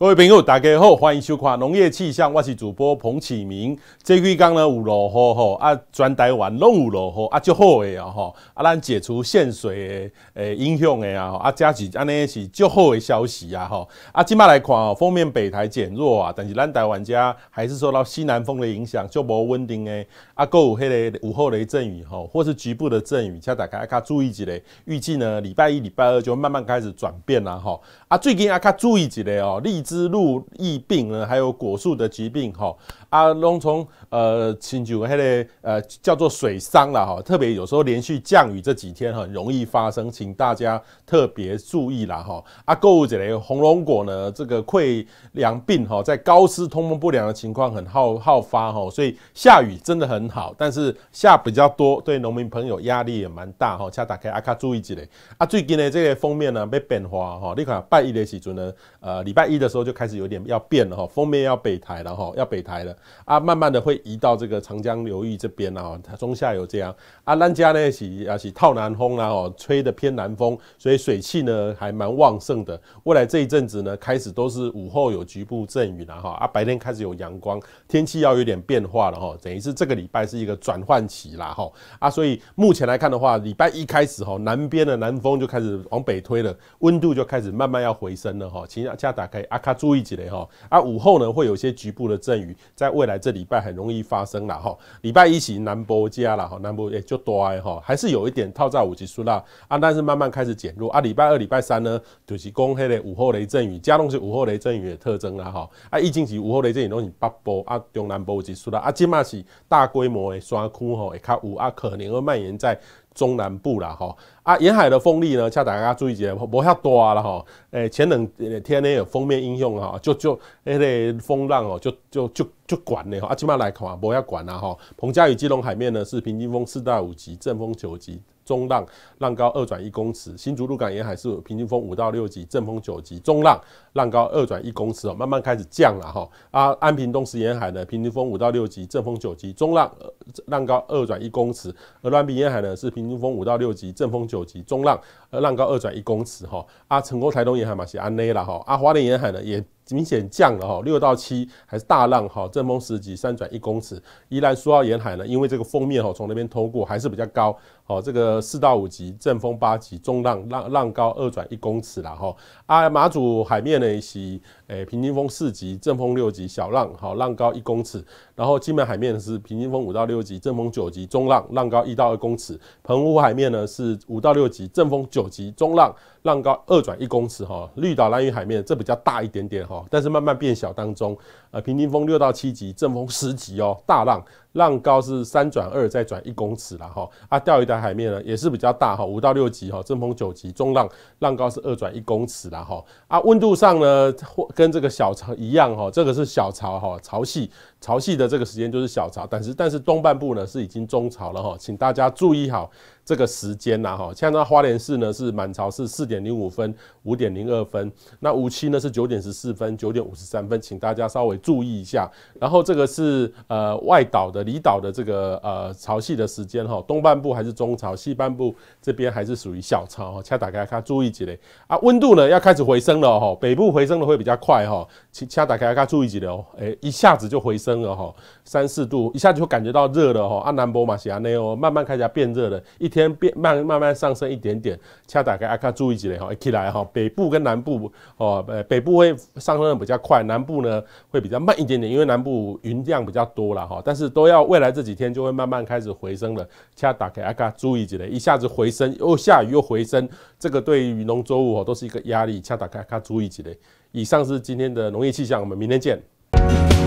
各位朋友，大家好，欢迎收看农业气象，我是主播彭启明。最近天呢有落雨吼，啊，全台湾拢有落雨，啊，足好诶啊吼，啊，咱解除限水诶影响诶啊，啊，这是安尼是足好诶消息啊吼，啊，今麦来看哦，封面北台减弱啊，但是咱台湾家还是受到西南风的影响，就无稳定诶，啊，够有迄个午后雷阵雨吼，或是局部的阵雨，请大家要注意一下预计呢礼拜一、礼拜二就慢慢开始转变啦吼，啊，最近啊注意一下哦，立。丝路疫病呢，还有果树的疾病哈啊，农从呃，请就还个呃叫做水伤了哈，特别有时候连续降雨这几天很容易发生，请大家特别注意了哈啊，购物者嘞红龙果呢这个溃疡病哈，在高湿通风不良的情况很好好发哈，所以下雨真的很好，但是下比较多，对农民朋友压力也蛮大哈，请大家啊较注意一下啊，最近嘞这个封面呢要变化哈，你看拜一的时阵呢呃礼拜一的时候。就开始有点要变了哈，封面要北台了哈，要北台了啊，慢慢的会移到这个长江流域这边了哈，中下游这样啊，南家呢是啊是套南风啦哦，吹的偏南风，所以水汽呢还蛮旺盛的。未来这一阵子呢，开始都是午后有局部阵雨了哈，啊白天开始有阳光，天气要有点变化了哈，等于是这个礼拜是一个转换期啦哈啊，所以目前来看的话，礼拜一开始哈，南边的南风就开始往北推了，温度就开始慢慢要回升了哈，请大家打开阿卡。注意起来哈！啊，午后呢会有些局部的阵雨，在未来这礼拜很容易发生了哈。礼拜一起南波加了哈，南波也就多哎哈，还是有一点套在五级苏拉啊，但是慢慢开始减弱啊。礼拜二、礼拜三呢，就是公黑的午后雷阵雨，加东是午后雷阵雨的特征啦哈。啊，一星期午后雷阵雨东是北波啊，中南波五级苏啦啊，今码是大规模的刷区吼，会较有啊，可能会蔓延在。中南部啦，吼啊，沿海的风力呢，请大家注意一下，无赫大啦。吼，诶，前两天呢有封面影响吼，就就迄个风浪哦，就就就。就管呢哈，啊起码来看啊，不要管啦哈。彭佳屿基隆海面呢是平均风四到五级，阵风九级，中浪，浪高二转一公尺。新竹鹿港沿海是平均风五到六级，阵风九级，中浪，浪高二转一公尺哦，慢慢开始降了哈。啊，安平东石沿海呢平均风五到六级，阵风九级，中浪，浪高二转一公尺。鹅銮平沿海呢是平均风五到六级，阵风九级，中浪，浪高二转一公尺哈。啊，成功台东沿海嘛是安内啦哈。啊，华联沿海呢也。明显降了哈，六到七还是大浪哈，阵风十级，三转一公尺，依然说到沿海呢，因为这个风面哈，从那边通过还是比较高。哦，这个四到五级，阵风八级，中浪浪浪高二转一公尺了哈。啊，马祖海面呢是，诶，平均风四级，阵风六级，小浪，好，浪高一公尺。然后金门海面是平均风五到六级，阵风九级，中浪浪高一到二公尺。澎湖海面呢是五到六级，阵风九级，中浪浪高二转一公尺哈。绿岛蓝屿海面这比较大一点点哈，但是慢慢变小当中，呃，平均风六到七级，阵风十级哦，大浪。浪高是三转二再转一公尺了哈，啊，钓鱼台海面呢也是比较大哈，五到六级哈，阵风九级，中浪，浪高是二转一公尺了哈，啊，温度上呢或跟这个小潮一样哈，这个是小潮哈，潮汐潮汐的这个时间就是小潮，但是但是东半部呢是已经中潮了哈，请大家注意好。这个时间呐，哈，像在花莲市呢是满潮是四点零五分，五点零二分。那五七呢是九点十四分，九点五十三分，请大家稍微注意一下。然后这个是呃外岛的离岛的这个呃潮汐的时间哈，东半部还是中潮，西半部这边还是属于小潮哈，恰打开看注意几类啊。温度呢要开始回升了哈，北部回升的会比较快哈，请大打开看注意几来哦，哎，一下子就回升了哈，三四度，一下就感觉到热了哈。阿南波马西亚内哦，慢慢开始变热了，一天。先变慢慢慢上升一点点，恰打开阿卡注意起来哈，一起来哈。北部跟南部哦，北部会上升比较快，南部呢会比较慢一点点，因为南部云量比较多了哈。但是都要未来这几天就会慢慢开始回升了，恰打开阿卡注意起来，一下子回升又下雨又回升，这个对于农作物哦都是一个压力，恰打开卡注意起来。以上是今天的农业气象，我们明天见。